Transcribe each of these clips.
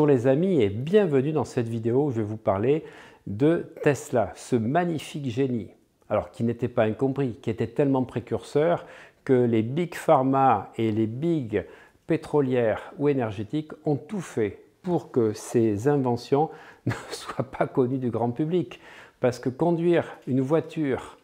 Bonjour les amis et bienvenue dans cette vidéo où je vais vous parler de Tesla, ce magnifique génie. Alors qui n'était pas incompris, qui était tellement précurseur que les big pharma et les big pétrolières ou énergétiques ont tout fait pour que ces inventions ne soient pas connues du grand public. Parce que conduire une voiture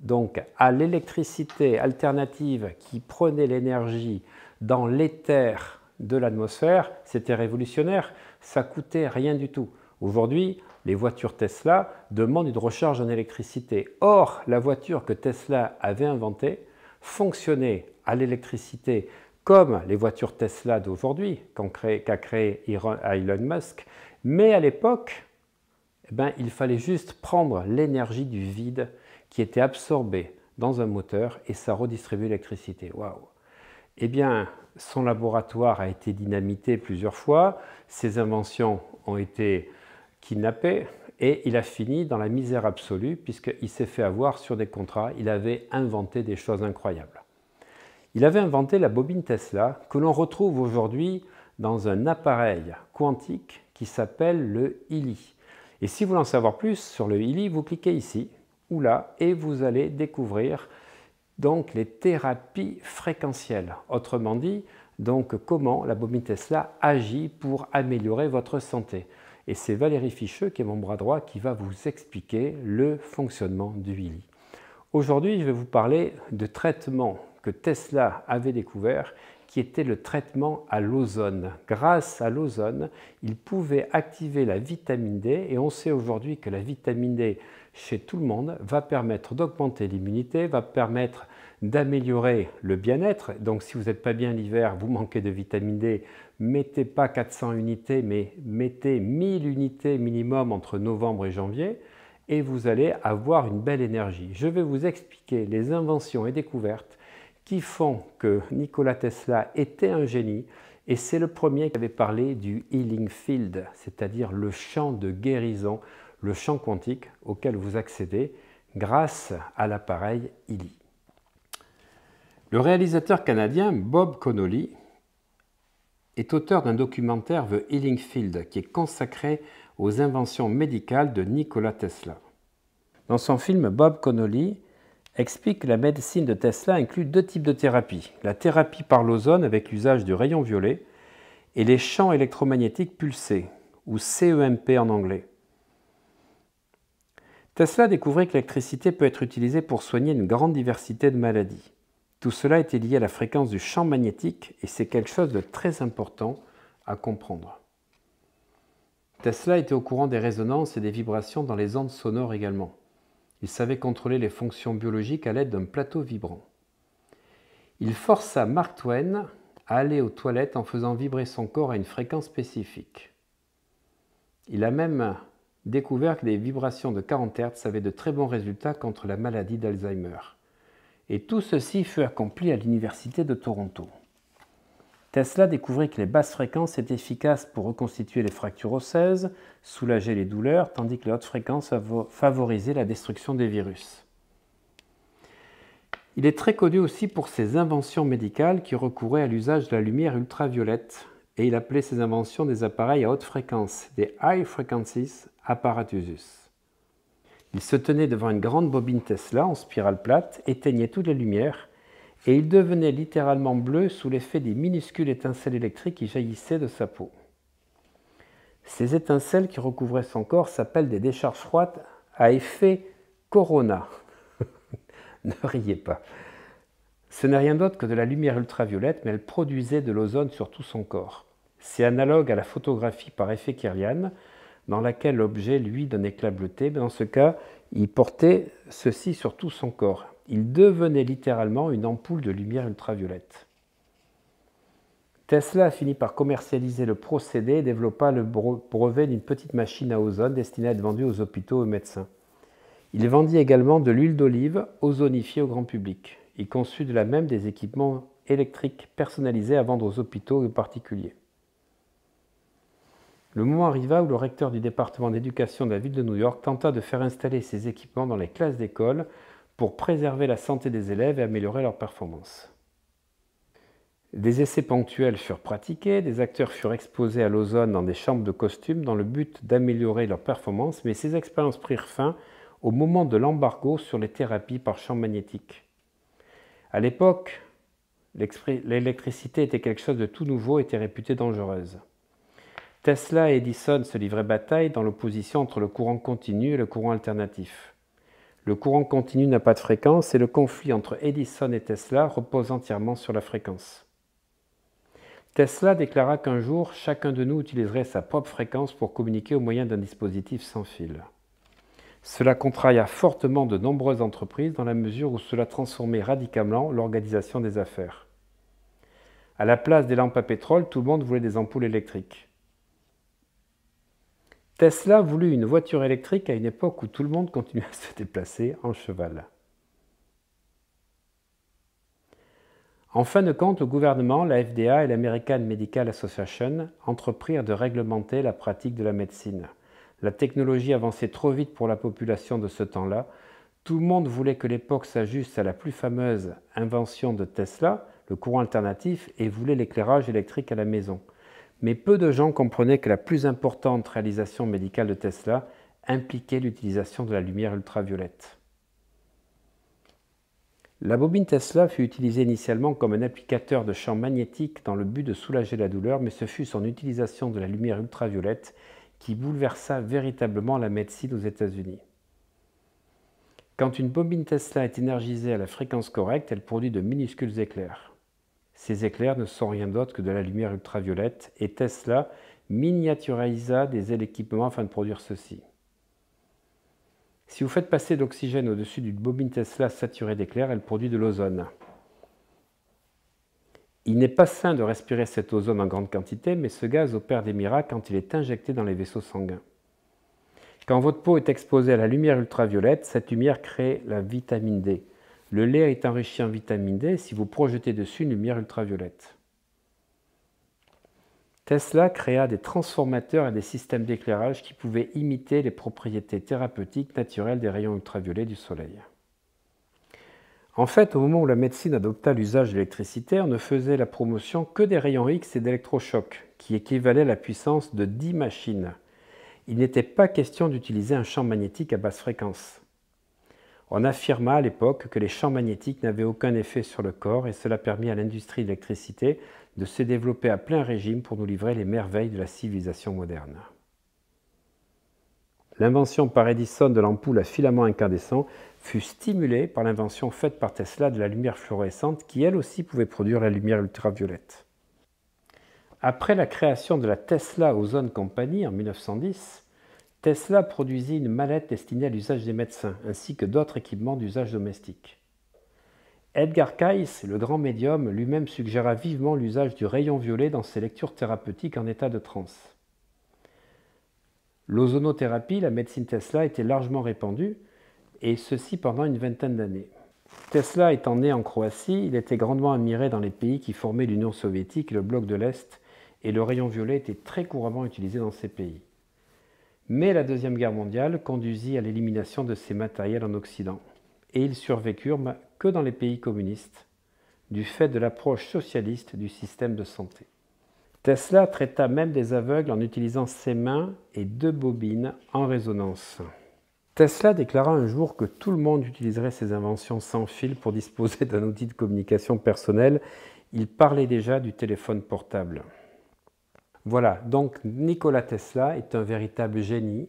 donc à l'électricité alternative qui prenait l'énergie dans l'éther de l'atmosphère, c'était révolutionnaire, ça coûtait rien du tout. Aujourd'hui, les voitures Tesla demandent une recharge en électricité. Or, la voiture que Tesla avait inventée fonctionnait à l'électricité comme les voitures Tesla d'aujourd'hui qu'a créé Elon Musk, mais à l'époque, eh ben, il fallait juste prendre l'énergie du vide qui était absorbée dans un moteur et ça redistribuait l'électricité. Waouh eh bien, son laboratoire a été dynamité plusieurs fois, ses inventions ont été kidnappées et il a fini dans la misère absolue puisqu'il s'est fait avoir sur des contrats, il avait inventé des choses incroyables. Il avait inventé la bobine Tesla que l'on retrouve aujourd'hui dans un appareil quantique qui s'appelle le ILI. Et si vous voulez en savoir plus sur le ILI, vous cliquez ici ou là et vous allez découvrir donc les thérapies fréquentielles. Autrement dit, donc comment la bobine Tesla agit pour améliorer votre santé. Et c'est Valérie Ficheux, qui est mon bras droit, qui va vous expliquer le fonctionnement du Willy. Aujourd'hui, je vais vous parler de traitement que Tesla avait découvert, qui était le traitement à l'ozone. Grâce à l'ozone, il pouvait activer la vitamine D, et on sait aujourd'hui que la vitamine D chez tout le monde va permettre d'augmenter l'immunité, va permettre d'améliorer le bien-être. Donc si vous n'êtes pas bien l'hiver, vous manquez de vitamine D, mettez pas 400 unités, mais mettez 1000 unités minimum entre novembre et janvier et vous allez avoir une belle énergie. Je vais vous expliquer les inventions et découvertes qui font que Nikola Tesla était un génie et c'est le premier qui avait parlé du healing field, c'est-à-dire le champ de guérison, le champ quantique auquel vous accédez grâce à l'appareil ILI. Le réalisateur canadien Bob Connolly est auteur d'un documentaire The Healing Field qui est consacré aux inventions médicales de Nikola Tesla. Dans son film, Bob Connolly explique que la médecine de Tesla inclut deux types de thérapies. La thérapie par l'ozone avec l'usage du rayon violet et les champs électromagnétiques pulsés, ou CEMP en anglais. Tesla découvrait que l'électricité peut être utilisée pour soigner une grande diversité de maladies. Tout cela était lié à la fréquence du champ magnétique et c'est quelque chose de très important à comprendre. Tesla était au courant des résonances et des vibrations dans les ondes sonores également. Il savait contrôler les fonctions biologiques à l'aide d'un plateau vibrant. Il força Mark Twain à aller aux toilettes en faisant vibrer son corps à une fréquence spécifique. Il a même découvert que les vibrations de 40 Hz avaient de très bons résultats contre la maladie d'Alzheimer. Et tout ceci fut accompli à l'Université de Toronto. Tesla découvrit que les basses fréquences étaient efficaces pour reconstituer les fractures osseuses, soulager les douleurs, tandis que les hautes fréquences favorisaient la destruction des virus. Il est très connu aussi pour ses inventions médicales qui recouraient à l'usage de la lumière ultraviolette, et il appelait ses inventions des appareils à haute fréquence, des high frequencies apparatusus. Il se tenait devant une grande bobine Tesla en spirale plate, éteignait toutes les lumières, et il devenait littéralement bleu sous l'effet des minuscules étincelles électriques qui jaillissaient de sa peau. Ces étincelles qui recouvraient son corps s'appellent des décharges froides à effet corona. ne riez pas. Ce n'est rien d'autre que de la lumière ultraviolette, mais elle produisait de l'ozone sur tout son corps. C'est analogue à la photographie par effet Kirlian, dans laquelle l'objet, lui, donnait clarté mais dans ce cas, il portait ceci sur tout son corps. Il devenait littéralement une ampoule de lumière ultraviolette. Tesla a fini par commercialiser le procédé et développa le brevet d'une petite machine à ozone destinée à être vendue aux hôpitaux et aux médecins. Il vendit également de l'huile d'olive ozonifiée au grand public. Il conçut de la même des équipements électriques personnalisés à vendre aux hôpitaux et aux particuliers. Le moment arriva où le recteur du département d'éducation de la ville de New York tenta de faire installer ses équipements dans les classes d'école pour préserver la santé des élèves et améliorer leurs performances. Des essais ponctuels furent pratiqués, des acteurs furent exposés à l'ozone dans des chambres de costumes dans le but d'améliorer leurs performances, mais ces expériences prirent fin au moment de l'embargo sur les thérapies par champ magnétique. À l'époque, l'électricité était quelque chose de tout nouveau et était réputée dangereuse. Tesla et Edison se livraient bataille dans l'opposition entre le courant continu et le courant alternatif. Le courant continu n'a pas de fréquence et le conflit entre Edison et Tesla repose entièrement sur la fréquence. Tesla déclara qu'un jour, chacun de nous utiliserait sa propre fréquence pour communiquer au moyen d'un dispositif sans fil. Cela contraria fortement de nombreuses entreprises dans la mesure où cela transformait radicalement l'organisation des affaires. À la place des lampes à pétrole, tout le monde voulait des ampoules électriques. Tesla voulut une voiture électrique à une époque où tout le monde continuait à se déplacer en cheval. En fin de compte, le gouvernement, la FDA et l'American Medical Association entreprirent de réglementer la pratique de la médecine. La technologie avançait trop vite pour la population de ce temps-là. Tout le monde voulait que l'époque s'ajuste à la plus fameuse invention de Tesla, le courant alternatif, et voulait l'éclairage électrique à la maison mais peu de gens comprenaient que la plus importante réalisation médicale de Tesla impliquait l'utilisation de la lumière ultraviolette. La bobine Tesla fut utilisée initialement comme un applicateur de champ magnétique dans le but de soulager la douleur, mais ce fut son utilisation de la lumière ultraviolette qui bouleversa véritablement la médecine aux États-Unis. Quand une bobine Tesla est énergisée à la fréquence correcte, elle produit de minuscules éclairs. Ces éclairs ne sont rien d'autre que de la lumière ultraviolette et Tesla miniaturisa des équipements afin de produire ceci. Si vous faites passer l'oxygène au-dessus d'une bobine Tesla saturée d'éclairs, elle produit de l'ozone. Il n'est pas sain de respirer cet ozone en grande quantité, mais ce gaz opère des miracles quand il est injecté dans les vaisseaux sanguins. Quand votre peau est exposée à la lumière ultraviolette, cette lumière crée la vitamine D, le lait est enrichi en vitamine D si vous projetez dessus une lumière ultraviolette. Tesla créa des transformateurs et des systèmes d'éclairage qui pouvaient imiter les propriétés thérapeutiques naturelles des rayons ultraviolets du Soleil. En fait, au moment où la médecine adopta l'usage de l'électricité, on ne faisait la promotion que des rayons X et d'électrochocs, qui équivalaient à la puissance de 10 machines. Il n'était pas question d'utiliser un champ magnétique à basse fréquence. On affirma à l'époque que les champs magnétiques n'avaient aucun effet sur le corps et cela permit à l'industrie de l'électricité de se développer à plein régime pour nous livrer les merveilles de la civilisation moderne. L'invention par Edison de l'ampoule à filament incandescent fut stimulée par l'invention faite par Tesla de la lumière fluorescente qui elle aussi pouvait produire la lumière ultraviolette. Après la création de la Tesla Ozone Company en 1910, Tesla produisit une mallette destinée à l'usage des médecins, ainsi que d'autres équipements d'usage domestique. Edgar Cayce, le grand médium, lui-même suggéra vivement l'usage du rayon violet dans ses lectures thérapeutiques en état de transe. L'ozonothérapie, la médecine Tesla, était largement répandue, et ceci pendant une vingtaine d'années. Tesla étant né en Croatie, il était grandement admiré dans les pays qui formaient l'Union soviétique et le bloc de l'Est, et le rayon violet était très couramment utilisé dans ces pays. Mais la Deuxième Guerre mondiale conduisit à l'élimination de ces matériels en Occident, et ils survécurent que dans les pays communistes, du fait de l'approche socialiste du système de santé. Tesla traita même des aveugles en utilisant ses mains et deux bobines en résonance. Tesla déclara un jour que tout le monde utiliserait ses inventions sans fil pour disposer d'un outil de communication personnel, Il parlait déjà du téléphone portable. Voilà, donc Nikola Tesla est un véritable génie,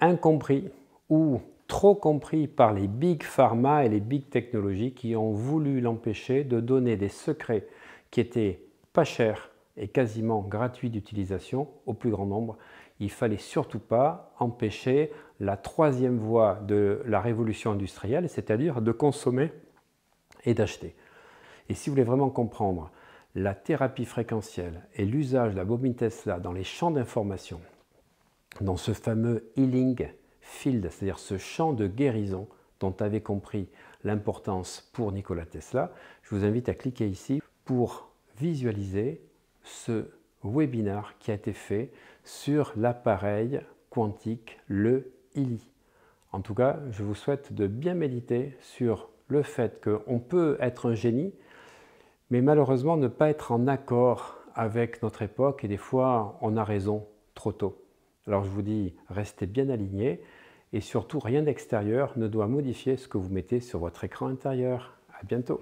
incompris ou trop compris par les big pharma et les big technologies qui ont voulu l'empêcher de donner des secrets qui étaient pas chers et quasiment gratuits d'utilisation au plus grand nombre. Il ne fallait surtout pas empêcher la troisième voie de la révolution industrielle, c'est-à-dire de consommer et d'acheter. Et si vous voulez vraiment comprendre la thérapie fréquentielle et l'usage de la bobine Tesla dans les champs d'information, dans ce fameux healing field, c'est-à-dire ce champ de guérison dont avez compris l'importance pour Nikola Tesla, je vous invite à cliquer ici pour visualiser ce webinar qui a été fait sur l'appareil quantique, le ILI. En tout cas, je vous souhaite de bien méditer sur le fait qu'on peut être un génie, mais malheureusement ne pas être en accord avec notre époque et des fois on a raison trop tôt. Alors je vous dis, restez bien alignés et surtout rien d'extérieur ne doit modifier ce que vous mettez sur votre écran intérieur. À bientôt.